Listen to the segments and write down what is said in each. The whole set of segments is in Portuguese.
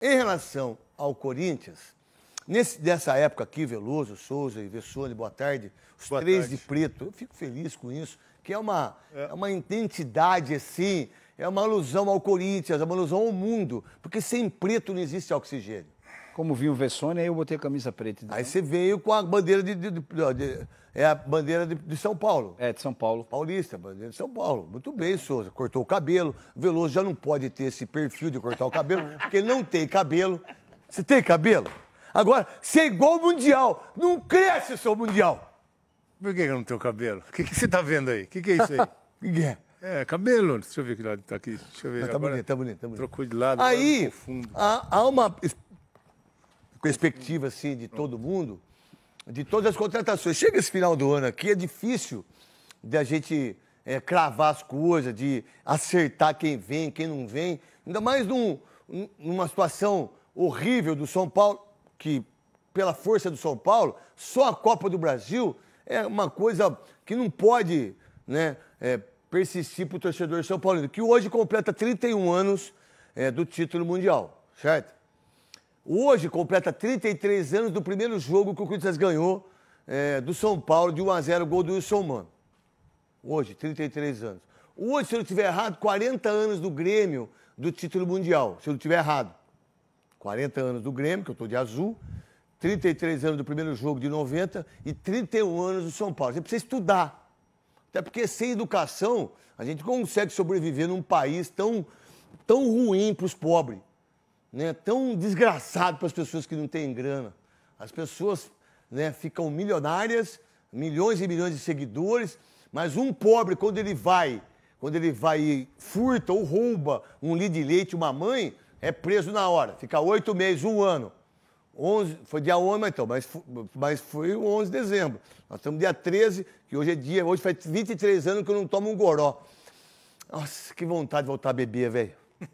Em relação ao Corinthians, nesse, dessa época aqui, Veloso, Souza e Vessone, boa tarde, os boa três tarde. de preto, eu fico feliz com isso, que é uma, é. é uma identidade assim, é uma alusão ao Corinthians, é uma alusão ao mundo, porque sem preto não existe oxigênio. Como vinha o Vessone, aí eu botei a camisa preta. Aí você veio com a bandeira de. de, de, de é a bandeira de, São Paulo. É, de São Paulo. Paulista, bandeira de São Paulo. Muito bem, Souza. Cortou o cabelo. Veloso já não pode ter esse perfil de cortar o cabelo, porque não tem cabelo. Você tem cabelo? Agora, você é igual ao Mundial. Não cresce o seu Mundial. Por que eu não tenho cabelo? O que, que você está vendo aí? O que, que é isso aí? O que é? É, cabelo. Deixa eu ver que lado tá aqui. Deixa eu ver. tá agora. bonito, tá bonito, tá bonito. Trocou de lado. Aí, há, há uma perspectiva assim de todo mundo, de todas as contratações. Chega esse final do ano aqui, é difícil da gente é, cravar as coisas, de acertar quem vem, quem não vem. Ainda mais num, numa situação horrível do São Paulo, que pela força do São Paulo, só a Copa do Brasil é uma coisa que não pode né, é, persistir para o torcedor São Paulino, que hoje completa 31 anos é, do título mundial, certo? Hoje completa 33 anos do primeiro jogo que o Corinthians ganhou é, do São Paulo de 1x0, gol do Wilson Mano. Hoje, 33 anos. Hoje, se eu não estiver errado, 40 anos do Grêmio do título mundial, se eu não estiver errado. 40 anos do Grêmio, que eu estou de azul, 33 anos do primeiro jogo de 90 e 31 anos do São Paulo. Você precisa estudar. Até porque sem educação, a gente consegue sobreviver num país tão, tão ruim para os pobres né, tão desgraçado para as pessoas que não têm grana. As pessoas né, ficam milionárias, milhões e milhões de seguidores, mas um pobre, quando ele vai, quando ele vai e furta ou rouba um litro de leite, uma mãe, é preso na hora. Fica oito meses, um ano. 11, foi dia 11, então, mas, mas foi o 11 de dezembro. Nós estamos dia 13, que hoje é dia, hoje faz 23 anos que eu não tomo um goró. Nossa, que vontade de voltar a beber, velho.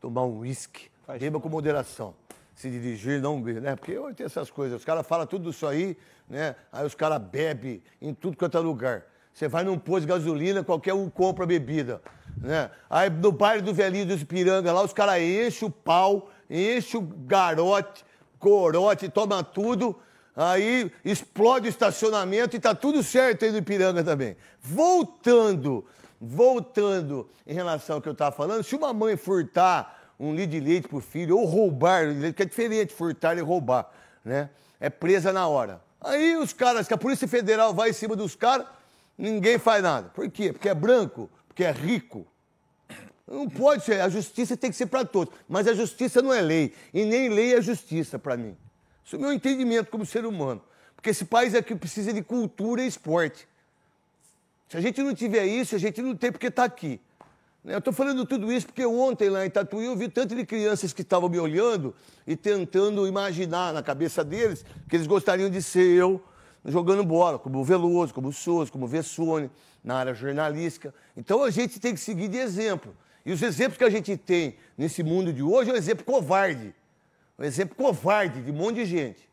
Tomar um uísque Faz Beba com moderação. Se dirigir, não beber, né? Porque hoje tem essas coisas. Os caras falam tudo isso aí, né? Aí os caras bebem em tudo quanto é lugar. Você vai num posto de gasolina, qualquer um compra bebida. Né? Aí no baile do velhinho dos Ipiranga lá, os caras enchem o pau, enchem o garote, corote, toma tudo. Aí explode o estacionamento e tá tudo certo aí no Ipiranga também. Voltando, voltando em relação ao que eu estava falando, se uma mãe furtar um litro de leite para o filho, ou roubar, que é diferente, furtar e roubar, né? É presa na hora. Aí os caras, que a Polícia Federal vai em cima dos caras, ninguém faz nada. Por quê? Porque é branco, porque é rico. Não pode ser, a justiça tem que ser para todos. Mas a justiça não é lei, e nem lei é justiça para mim. Isso é o meu entendimento como ser humano. Porque esse país aqui é precisa de cultura e esporte. Se a gente não tiver isso, a gente não tem porque está aqui. Eu estou falando tudo isso porque ontem lá em Tatuí eu vi tanto de crianças que estavam me olhando e tentando imaginar na cabeça deles que eles gostariam de ser eu jogando bola, como o Veloso, como o Souza, como o Vessone, na área jornalística. Então a gente tem que seguir de exemplo. E os exemplos que a gente tem nesse mundo de hoje é um exemplo covarde. Um exemplo covarde de um monte de gente.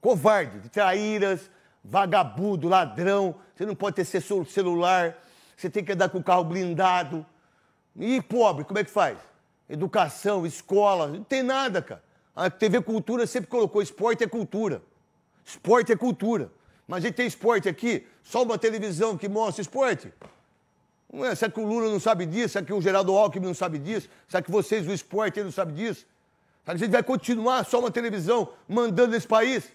Covarde, de traíras, vagabundo, ladrão. Você não pode ter celular, você tem que andar com o carro blindado e pobre, como é que faz? Educação, escola, não tem nada, cara. A TV Cultura sempre colocou esporte é cultura. Esporte é cultura. Mas a gente tem esporte aqui, só uma televisão que mostra esporte. Não é, será que o Lula não sabe disso? Será que o Geraldo Alckmin não sabe disso? Será que vocês do esporte não sabem disso? Será que a gente vai continuar só uma televisão mandando esse país?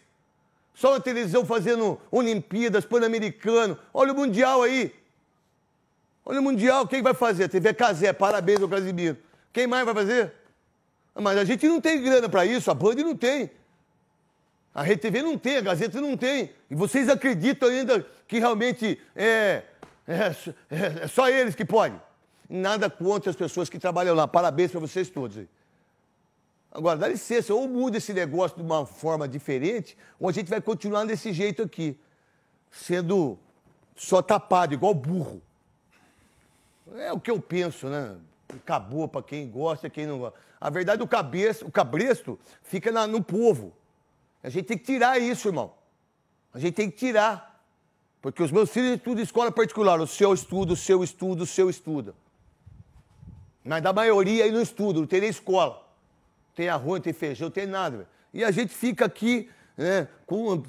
Só uma televisão fazendo Olimpíadas, Pan-Americano. Olha o Mundial aí. Olha o Mundial, quem vai fazer? TV Casé, parabéns ao Casimiro. Quem mais vai fazer? Ah, mas a gente não tem grana para isso, a Band não tem. A Rede TV não tem, a Gazeta não tem. E vocês acreditam ainda que realmente é, é, é, é só eles que podem. Nada contra as pessoas que trabalham lá. Parabéns para vocês todos. Aí. Agora, dá licença, ou muda esse negócio de uma forma diferente, ou a gente vai continuar desse jeito aqui, sendo só tapado, igual burro. É o que eu penso, né? Acabou para quem gosta, quem não gosta. A verdade, o, cabeça, o cabresto fica na, no povo. A gente tem que tirar isso, irmão. A gente tem que tirar. Porque os meus filhos estudam escola particular. O seu estudo, o seu estudo, o seu estudo. Mas da maioria aí não estuda, não tem nem escola. Não tem arroz, não tem feijão, não tem nada. E a gente fica aqui né? Com,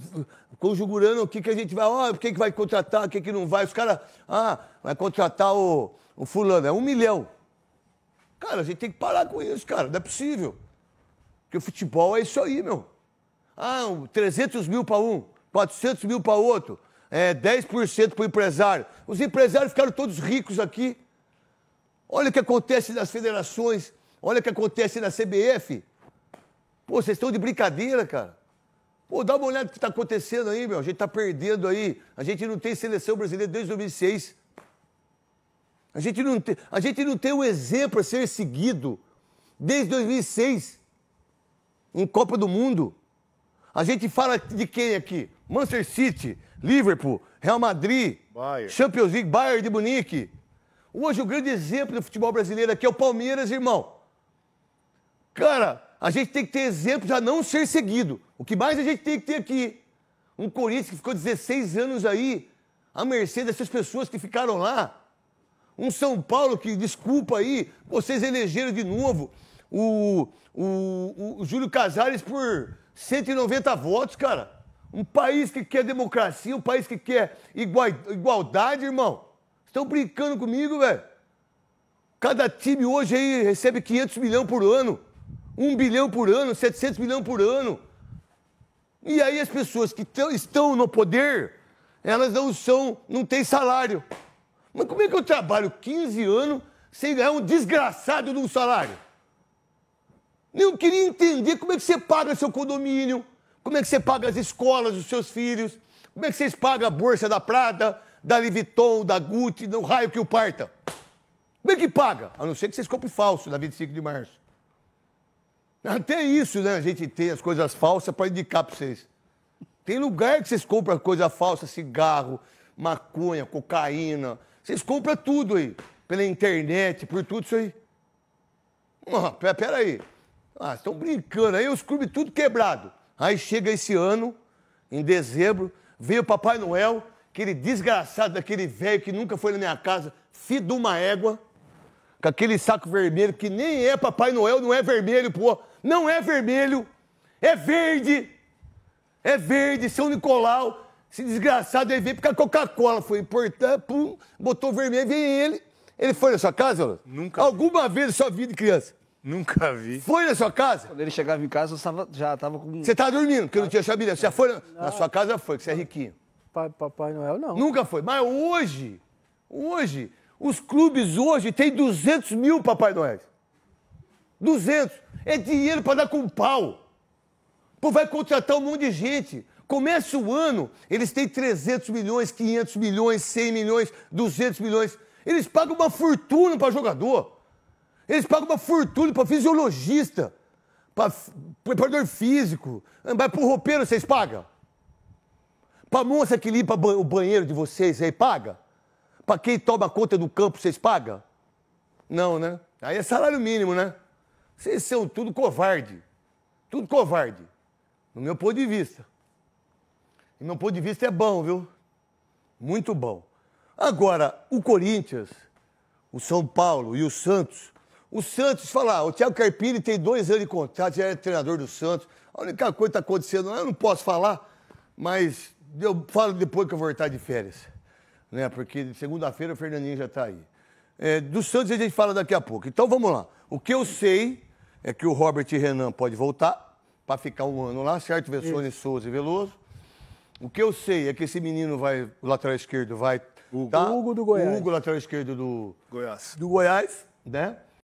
conjugurando o que, que a gente vai, ó, oh, que, que vai contratar, o que, que não vai. Os caras, ah, vai contratar o, o fulano, é um milhão. Cara, a gente tem que parar com isso, cara, não é possível. Porque o futebol é isso aí, meu. Ah, 300 mil para um, 400 mil para outro, é, 10% para o empresário. Os empresários ficaram todos ricos aqui. Olha o que acontece nas federações, olha o que acontece na CBF. Pô, vocês estão de brincadeira, cara. Pô, dá uma olhada no que está acontecendo aí, meu. A gente está perdendo aí. A gente não tem seleção brasileira desde 2006. A gente não tem, a gente não tem um exemplo a ser seguido desde 2006 em Copa do Mundo. A gente fala de quem aqui? Manchester City, Liverpool, Real Madrid, Bayern. Champions League, Bayern de Munique. Hoje o grande exemplo do futebol brasileiro aqui é o Palmeiras, irmão. Cara, a gente tem que ter exemplo a não ser seguido. O que mais a gente tem que ter aqui? Um Corinthians que ficou 16 anos aí, à mercê dessas pessoas que ficaram lá. Um São Paulo que, desculpa aí, vocês elegeram de novo o, o, o Júlio Casares por 190 votos, cara. Um país que quer democracia, um país que quer igual, igualdade, irmão. Estão brincando comigo, velho. Cada time hoje aí recebe 500 milhões por ano um bilhão por ano, 700 milhões por ano. E aí as pessoas que estão no poder, elas não são, não têm salário. Mas como é que eu trabalho 15 anos sem ganhar um desgraçado de um salário? Eu queria entender como é que você paga seu condomínio, como é que você paga as escolas dos seus filhos, como é que vocês pagam a Bolsa da Prada, da Liviton, da Gucci, do raio que o parta. Como é que paga? A não ser que vocês comprem falso na 25 de março. Até isso, né? A gente tem as coisas falsas para indicar para vocês. Tem lugar que vocês compram coisa falsa, cigarro, maconha, cocaína. Vocês compram tudo aí. Pela internet, por tudo isso aí. Ah, pera aí. Ah, estão brincando. Aí os clubes tudo quebrado. Aí chega esse ano, em dezembro, vem o Papai Noel, aquele desgraçado daquele velho que nunca foi na minha casa, filho de uma égua com aquele saco vermelho, que nem é Papai Noel, não é vermelho, pô. Não é vermelho, é verde. É verde, São Nicolau. Esse desgraçado aí veio porque a Coca-Cola foi importante, pum, botou vermelho, veio ele. Ele foi na sua casa, Nunca. Alguma vi. vez na sua vida, criança? Nunca vi. Foi na sua casa? Quando ele chegava em casa, eu tava, já tava com. Você tava tá dormindo, porque eu não tinha chabilha. Você já foi na... na, sua casa? Foi, que você é riquinho. Papai Noel, não. Nunca foi. Mas hoje, hoje, os clubes hoje têm 200 mil Papai Noel. 200. É dinheiro para dar com pau. Pô, vai contratar um monte de gente. Começa o ano, eles têm 300 milhões, 500 milhões, 100 milhões, 200 milhões. Eles pagam uma fortuna para jogador. Eles pagam uma fortuna para fisiologista, para preparador físico. Vai ah, para o roupeiro, vocês pagam? a moça que limpa o banheiro de vocês aí, paga? Para quem toma conta do campo, vocês pagam? Não, né? Aí é salário mínimo, né? Vocês são tudo covarde. Tudo covarde. No meu ponto de vista. No meu ponto de vista é bom, viu? Muito bom. Agora, o Corinthians, o São Paulo e o Santos. O Santos, falar, ah, o Thiago Carpini tem dois anos de contrato, já é treinador do Santos. A única coisa que está acontecendo, eu não posso falar, mas eu falo depois que eu voltar de férias né? Porque segunda-feira o Fernandinho já está aí. É, do Santos a gente fala daqui a pouco. Então vamos lá. O que eu sei é que o Robert e Renan pode voltar para ficar um ano lá, certo? Vessone, Souza e Veloso. O que eu sei é que esse menino vai, o lateral esquerdo vai. Hugo, tá? Hugo do Goiás. O Hugo, lateral esquerdo do Goiás. Do Goiás, né?